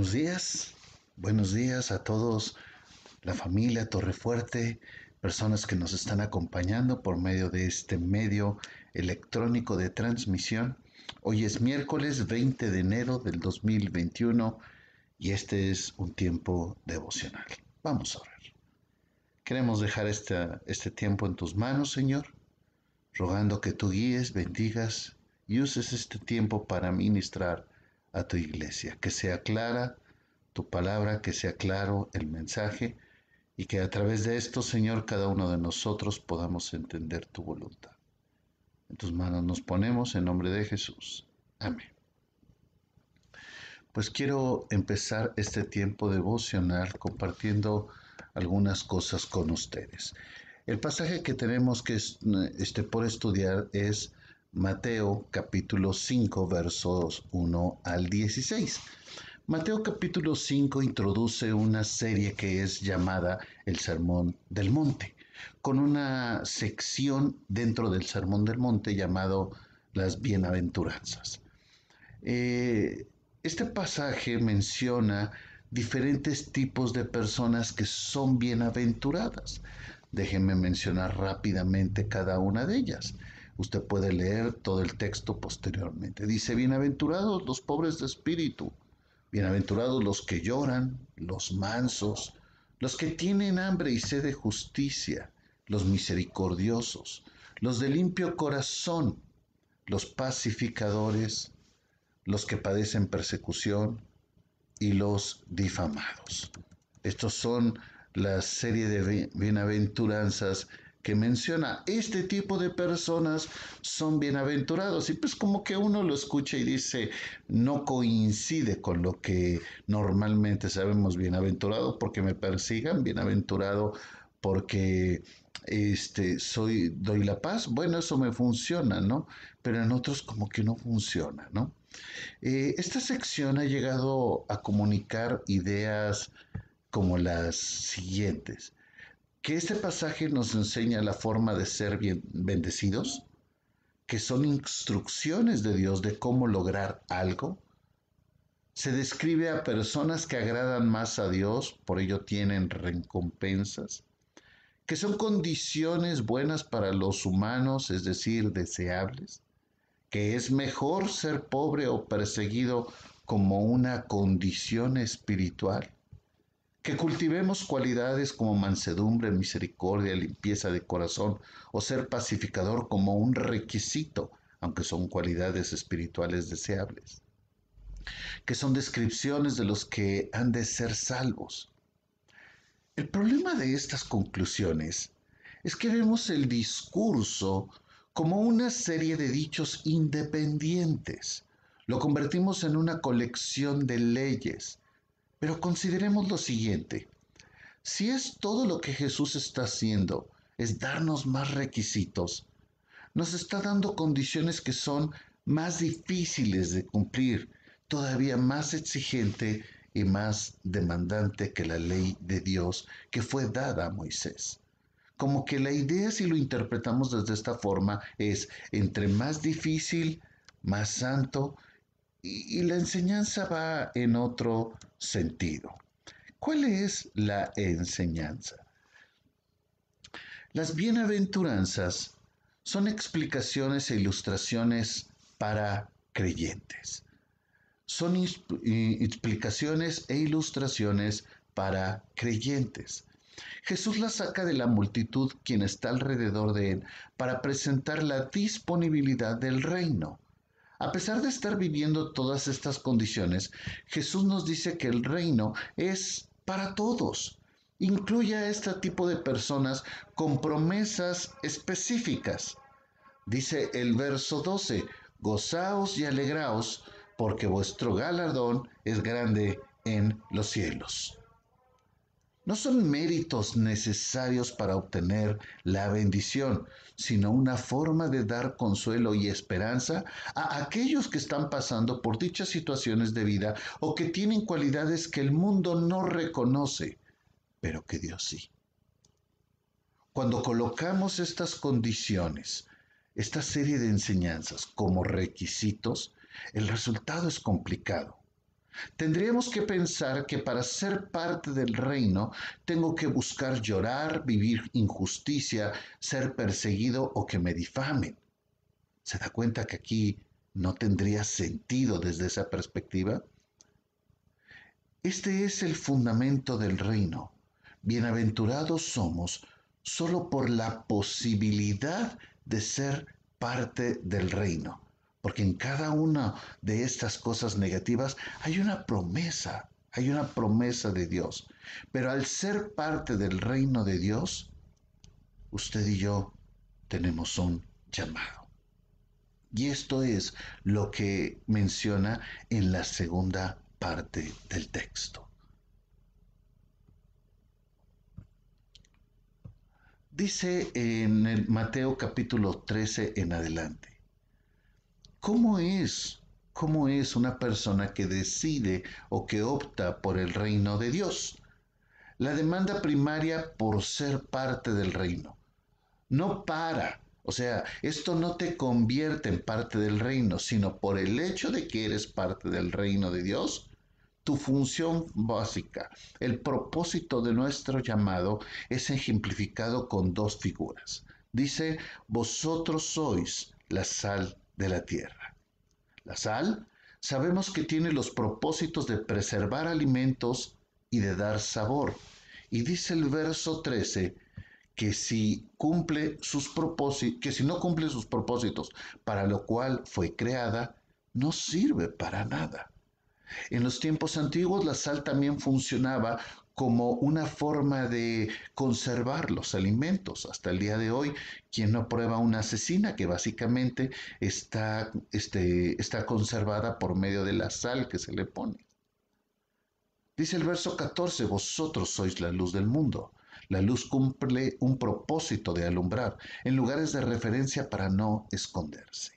buenos días. Buenos días a todos, la familia Torrefuerte, personas que nos están acompañando por medio de este medio electrónico de transmisión. Hoy es miércoles 20 de enero del 2021 y este es un tiempo devocional. Vamos a orar. Queremos dejar este, este tiempo en tus manos, Señor, rogando que tú guíes, bendigas y uses este tiempo para ministrar a tu iglesia, que sea clara, tu palabra, que sea claro el mensaje y que a través de esto, Señor, cada uno de nosotros podamos entender tu voluntad. En tus manos nos ponemos en nombre de Jesús. Amén. Pues quiero empezar este tiempo devocional compartiendo algunas cosas con ustedes. El pasaje que tenemos que este, por estudiar es Mateo capítulo 5 versos 1 al 16. Mateo capítulo 5 introduce una serie que es llamada el Sermón del Monte, con una sección dentro del Sermón del Monte llamado las bienaventuranzas. Eh, este pasaje menciona diferentes tipos de personas que son bienaventuradas. Déjenme mencionar rápidamente cada una de ellas. Usted puede leer todo el texto posteriormente. Dice, bienaventurados los pobres de espíritu Bienaventurados los que lloran, los mansos, los que tienen hambre y sed de justicia, los misericordiosos, los de limpio corazón, los pacificadores, los que padecen persecución y los difamados. Estos son la serie de bienaventuranzas que menciona este tipo de personas son bienaventurados y pues como que uno lo escucha y dice no coincide con lo que normalmente sabemos bienaventurado porque me persigan bienaventurado porque este soy doy la paz bueno eso me funciona no pero en otros como que no funciona no eh, esta sección ha llegado a comunicar ideas como las siguientes que este pasaje nos enseña la forma de ser bien bendecidos, que son instrucciones de Dios de cómo lograr algo. Se describe a personas que agradan más a Dios, por ello tienen recompensas, que son condiciones buenas para los humanos, es decir, deseables, que es mejor ser pobre o perseguido como una condición espiritual que cultivemos cualidades como mansedumbre, misericordia, limpieza de corazón o ser pacificador como un requisito, aunque son cualidades espirituales deseables, que son descripciones de los que han de ser salvos. El problema de estas conclusiones es que vemos el discurso como una serie de dichos independientes. Lo convertimos en una colección de leyes pero consideremos lo siguiente. Si es todo lo que Jesús está haciendo, es darnos más requisitos, nos está dando condiciones que son más difíciles de cumplir, todavía más exigente y más demandante que la ley de Dios que fue dada a Moisés. Como que la idea, si lo interpretamos desde esta forma, es entre más difícil, más santo, y, la enseñanza va en otro sentido. ¿Cuál es la enseñanza? Las bienaventuranzas son explicaciones e ilustraciones para creyentes. Son explicaciones e ilustraciones para creyentes. Jesús las saca de la multitud quien está alrededor de él para presentar la disponibilidad del reino. A pesar de estar viviendo todas estas condiciones, Jesús nos dice que el reino es para todos. Incluye a este tipo de personas con promesas específicas. Dice el verso 12, gozaos y alegraos, porque vuestro galardón es grande en los cielos no son méritos necesarios para obtener la bendición, sino una forma de dar consuelo y esperanza a aquellos que están pasando por dichas situaciones de vida o que tienen cualidades que el mundo no reconoce, pero que Dios sí. Cuando colocamos estas condiciones, esta serie de enseñanzas como requisitos, el resultado es complicado Tendríamos que pensar que para ser parte del reino tengo que buscar llorar, vivir injusticia, ser perseguido o que me difamen. ¿Se da cuenta que aquí no tendría sentido desde esa perspectiva? Este es el fundamento del reino. Bienaventurados somos solo por la posibilidad de ser parte del reino. Porque en cada una de estas cosas negativas hay una promesa, hay una promesa de Dios. Pero al ser parte del reino de Dios, usted y yo tenemos un llamado. Y esto es lo que menciona en la segunda parte del texto. Dice en el Mateo capítulo 13 en adelante, ¿Cómo es? ¿Cómo es una persona que decide o que opta por el reino de Dios? La demanda primaria por ser parte del reino. No para. O sea, esto no te convierte en parte del reino, sino por el hecho de que eres parte del reino de Dios, tu función básica, el propósito de nuestro llamado es ejemplificado con dos figuras. Dice, vosotros sois la sal la tierra. La sal sabemos que tiene los propósitos de preservar alimentos y de dar sabor. Y dice el verso 13 que si cumple sus propósitos, que si no cumple sus propósitos, para lo cual fue creada, no sirve para nada. En los tiempos antiguos la sal también funcionaba como una forma de conservar los alimentos. Hasta el día de hoy, quien no prueba una asesina, que básicamente está, este, está conservada por medio de la sal que se le pone. Dice el verso 14, vosotros sois la luz del mundo. La luz cumple un propósito de alumbrar en lugares de referencia para no esconderse.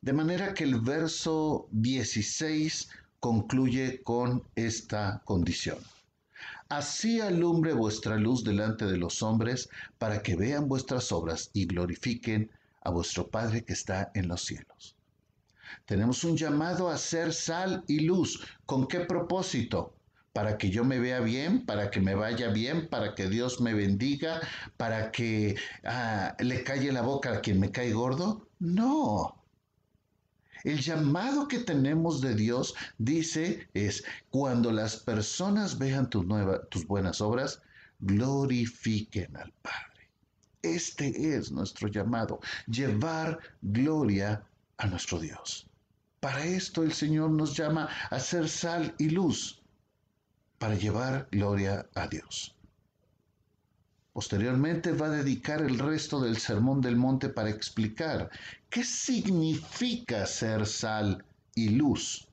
De manera que el verso 16 concluye con esta condición. Así alumbre vuestra luz delante de los hombres, para que vean vuestras obras y glorifiquen a vuestro Padre que está en los cielos. Tenemos un llamado a ser sal y luz. ¿Con qué propósito? Para que yo me vea bien, para que me vaya bien, para que Dios me bendiga, para que ah, le calle la boca a quien me cae gordo. No, el llamado que tenemos de Dios dice es, cuando las personas vean tus, tus buenas obras, glorifiquen al Padre. Este es nuestro llamado, llevar gloria a nuestro Dios. Para esto el Señor nos llama a ser sal y luz, para llevar gloria a Dios. Posteriormente va a dedicar el resto del Sermón del Monte para explicar qué significa ser sal y luz.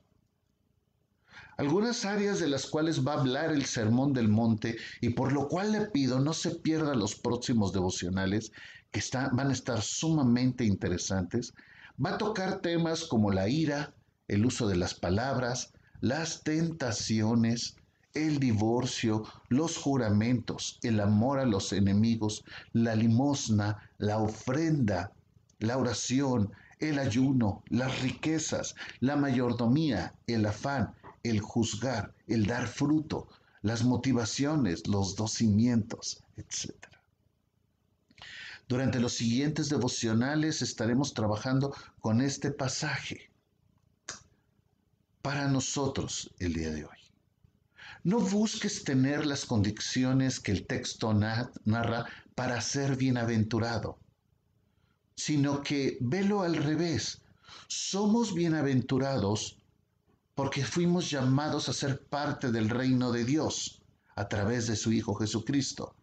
Algunas áreas de las cuales va a hablar el Sermón del Monte y por lo cual le pido no se pierda los próximos devocionales que van a estar sumamente interesantes. Va a tocar temas como la ira, el uso de las palabras, las tentaciones, el divorcio, los juramentos, el amor a los enemigos, la limosna, la ofrenda, la oración, el ayuno, las riquezas, la mayordomía, el afán, el juzgar, el dar fruto, las motivaciones, los docimientos, etc. Durante los siguientes devocionales estaremos trabajando con este pasaje para nosotros el día de hoy. No busques tener las condiciones que el texto narra para ser bienaventurado, sino que velo al revés. Somos bienaventurados porque fuimos llamados a ser parte del reino de Dios a través de su Hijo Jesucristo.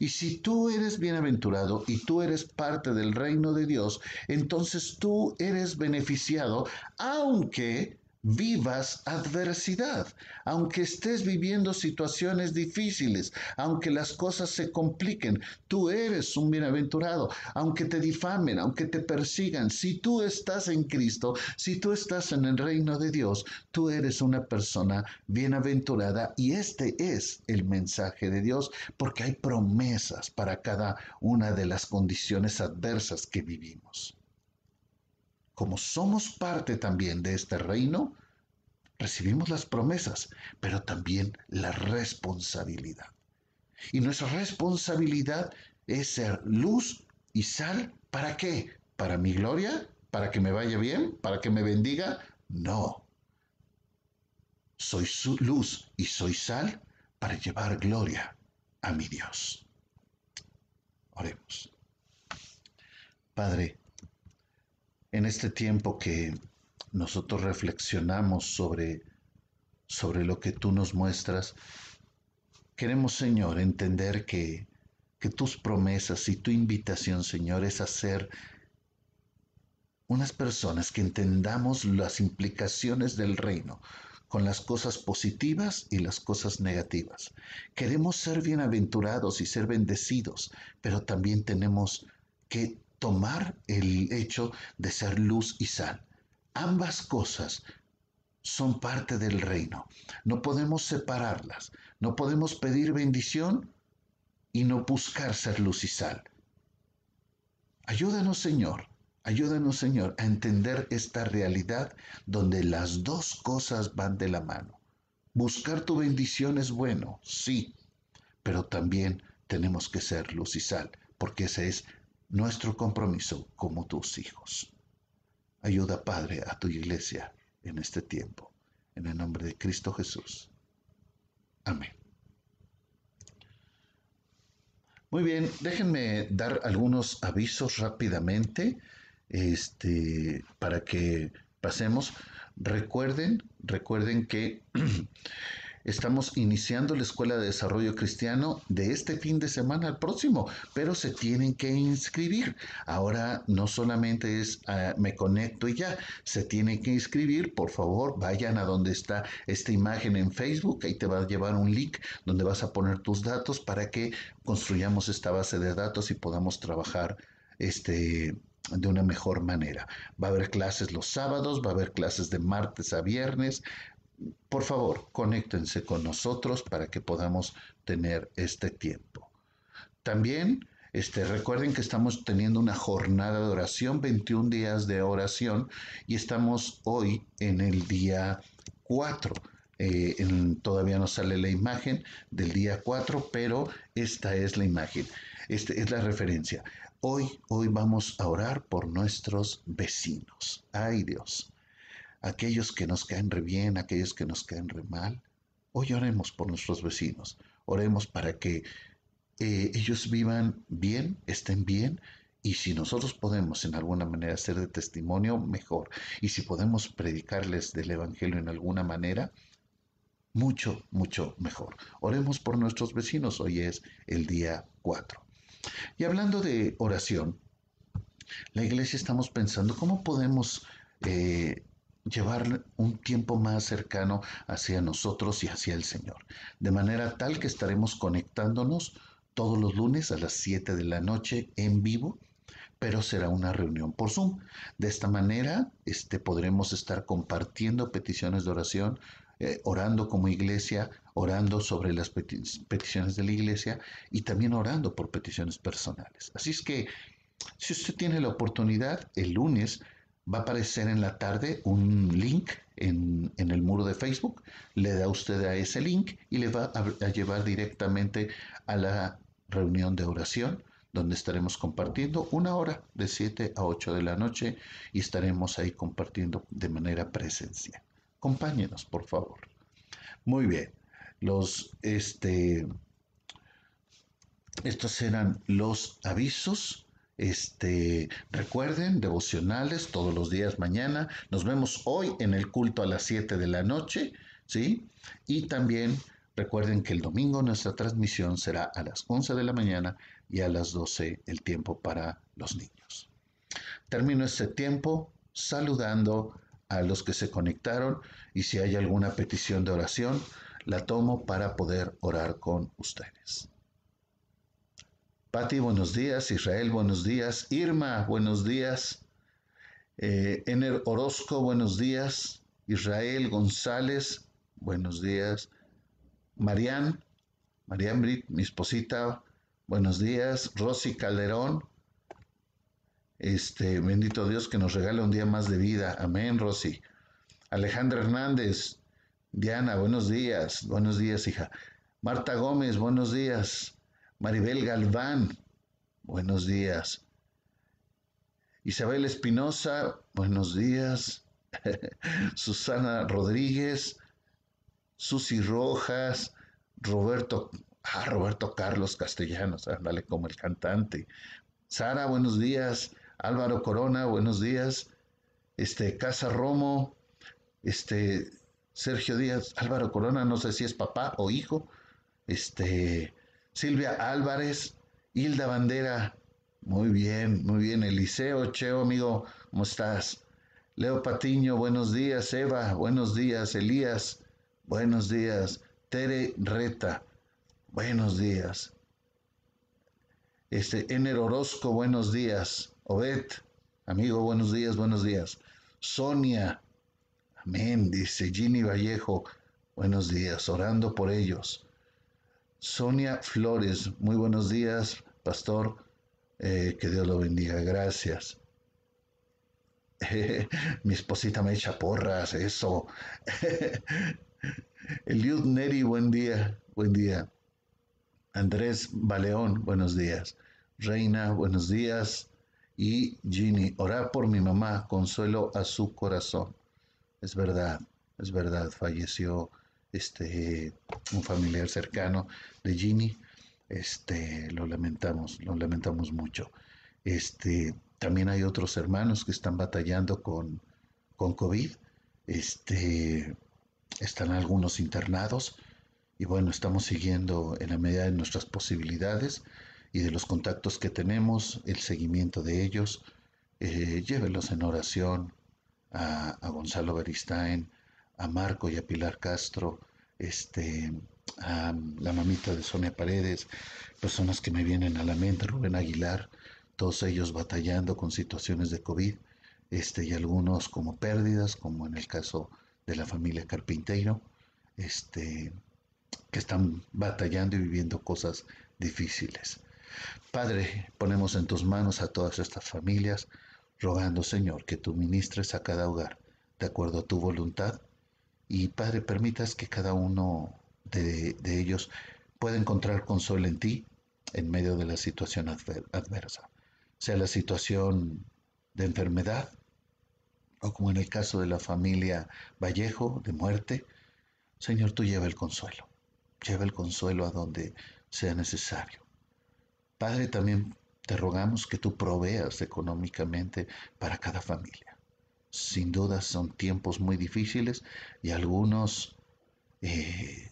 Y si tú eres bienaventurado y tú eres parte del reino de Dios, entonces tú eres beneficiado, aunque vivas adversidad, aunque estés viviendo situaciones difíciles, aunque las cosas se compliquen, tú eres un bienaventurado, aunque te difamen, aunque te persigan, si tú estás en Cristo, si tú estás en el reino de Dios, tú eres una persona bienaventurada y este es el mensaje de Dios porque hay promesas para cada una de las condiciones adversas que vivimos como somos parte también de este reino, recibimos las promesas, pero también la responsabilidad. Y nuestra responsabilidad es ser luz y sal. ¿Para qué? ¿Para mi gloria? ¿Para que me vaya bien? ¿Para que me bendiga? No. Soy su luz y soy sal para llevar gloria a mi Dios. Oremos. Padre, en este tiempo que nosotros reflexionamos sobre, sobre lo que tú nos muestras, queremos, Señor, entender que, que tus promesas y tu invitación, Señor, es hacer unas personas que entendamos las implicaciones del reino con las cosas positivas y las cosas negativas. Queremos ser bienaventurados y ser bendecidos, pero también tenemos que tomar el hecho de ser luz y sal. Ambas cosas son parte del reino. No podemos separarlas. No podemos pedir bendición y no buscar ser luz y sal. Ayúdanos, Señor. Ayúdanos, Señor, a entender esta realidad donde las dos cosas van de la mano. Buscar tu bendición es bueno, sí, pero también tenemos que ser luz y sal, porque ese es nuestro compromiso como tus hijos. Ayuda, Padre, a tu iglesia en este tiempo. En el nombre de Cristo Jesús. Amén. Muy bien, déjenme dar algunos avisos rápidamente este, para que pasemos. Recuerden, recuerden que Estamos iniciando la Escuela de Desarrollo Cristiano de este fin de semana al próximo, pero se tienen que inscribir. Ahora no solamente es ah, me conecto y ya, se tienen que inscribir. Por favor, vayan a donde está esta imagen en Facebook. Ahí te va a llevar un link donde vas a poner tus datos para que construyamos esta base de datos y podamos trabajar este de una mejor manera. Va a haber clases los sábados, va a haber clases de martes a viernes, por favor, conéctense con nosotros para que podamos tener este tiempo. También este, recuerden que estamos teniendo una jornada de oración, 21 días de oración, y estamos hoy en el día 4. Eh, todavía no sale la imagen del día 4, pero esta es la imagen, esta es la referencia. Hoy, hoy vamos a orar por nuestros vecinos. Ay Dios aquellos que nos caen re bien, aquellos que nos caen re mal. Hoy oremos por nuestros vecinos, oremos para que eh, ellos vivan bien, estén bien, y si nosotros podemos en alguna manera ser de testimonio, mejor. Y si podemos predicarles del Evangelio en alguna manera, mucho, mucho mejor. Oremos por nuestros vecinos, hoy es el día 4. Y hablando de oración, la iglesia estamos pensando cómo podemos eh, llevar un tiempo más cercano hacia nosotros y hacia el Señor, de manera tal que estaremos conectándonos todos los lunes a las 7 de la noche en vivo, pero será una reunión por Zoom. De esta manera este, podremos estar compartiendo peticiones de oración, eh, orando como iglesia, orando sobre las peticiones de la iglesia y también orando por peticiones personales. Así es que si usted tiene la oportunidad, el lunes va a aparecer en la tarde un link en, el muro de Facebook, le da usted a ese link y le va a, llevar directamente a la reunión de oración donde estaremos compartiendo una hora de 7 a 8 de la noche y estaremos ahí compartiendo de manera presencial. Acompáñenos, por favor. Muy bien. Los, este, estos eran los avisos este, recuerden, devocionales todos los días mañana. Nos vemos hoy en el culto a las 7 de la noche, ¿sí? Y también recuerden que el domingo nuestra transmisión será a las 11 de la mañana y a las 12 el tiempo para los niños. Termino este tiempo saludando a los que se conectaron y si hay alguna petición de oración, la tomo para poder orar con ustedes. Patti, buenos días. Israel, buenos días. Irma, buenos días. Eh, Ener Orozco, buenos días. Israel González, buenos días. Marian, Marian Brit, mi esposita, buenos días. Rosy Calderón, este, bendito Dios que nos regala un día más de vida. Amén, Rosy. Alejandra Hernández, Diana, buenos días. Buenos días, hija. Marta Gómez, buenos días. Maribel Galván, buenos días. Isabel Espinosa, buenos días. Susana Rodríguez, Susi Rojas, Roberto, ah, Roberto Carlos Castellanos, ándale como el cantante. Sara, buenos días. Álvaro Corona, buenos días. Este, Casa Romo, este, Sergio Díaz, Álvaro Corona, no sé si es papá o hijo. Este, Silvia Álvarez, Hilda Bandera, muy bien, muy bien, Eliseo, Cheo, amigo, ¿cómo estás? Leo Patiño, buenos días, Eva, buenos días, Elías, buenos días, Tere Reta, buenos días. Este, Ener Orozco, buenos días. Obed, amigo, buenos días, buenos días. Sonia, amén, dice Ginny Vallejo, buenos días, orando por ellos. Sonia Flores, muy buenos días, pastor. Eh, que Dios lo bendiga, gracias. mi esposita me echa porras, eso. Eliud Neri, buen día, buen día. Andrés Baleón, buenos días. Reina, buenos días. Y Ginny, orá por mi mamá, consuelo a su corazón. Es verdad, es verdad, falleció este, un familiar cercano de Jimmy, Este, lo lamentamos, lo lamentamos mucho. Este, también hay otros hermanos que están batallando con, con COVID. Este, están algunos internados y bueno, estamos siguiendo en la medida de nuestras posibilidades y de los contactos que tenemos, el seguimiento de ellos. Eh, llévelos en oración a, a Gonzalo Beristain, a Marco y a Pilar Castro, este, a la mamita de Sonia Paredes, personas que me vienen a la mente, Rubén Aguilar, todos ellos batallando con situaciones de COVID, este, y algunos como pérdidas, como en el caso de la familia Carpinteiro, este, que están batallando y viviendo cosas difíciles. Padre, ponemos en tus manos a todas estas familias, rogando, Señor, que tú ministres a cada hogar, de acuerdo a tu voluntad, y Padre, permitas que cada uno de, ellos pueda encontrar consuelo en ti en medio de la situación adversa, sea la situación de enfermedad o como en el caso de la familia Vallejo, de muerte. Señor, tú lleva el consuelo, lleva el consuelo a donde sea necesario. Padre, también te rogamos que tú proveas económicamente para cada familia sin duda son tiempos muy difíciles y algunos eh,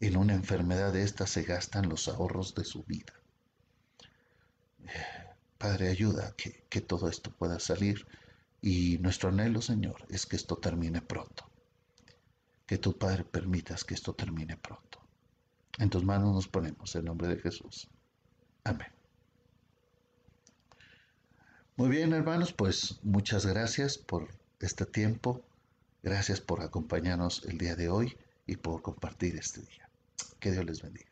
en una enfermedad de esta se gastan los ahorros de su vida. Padre, ayuda que, que todo esto pueda salir y nuestro anhelo, Señor, es que esto termine pronto. Que tu Padre permitas que esto termine pronto. En tus manos nos ponemos en nombre de Jesús. Amén. Muy bien, hermanos, pues muchas gracias por este tiempo. Gracias por acompañarnos el día de hoy y por compartir este día. Que Dios les bendiga.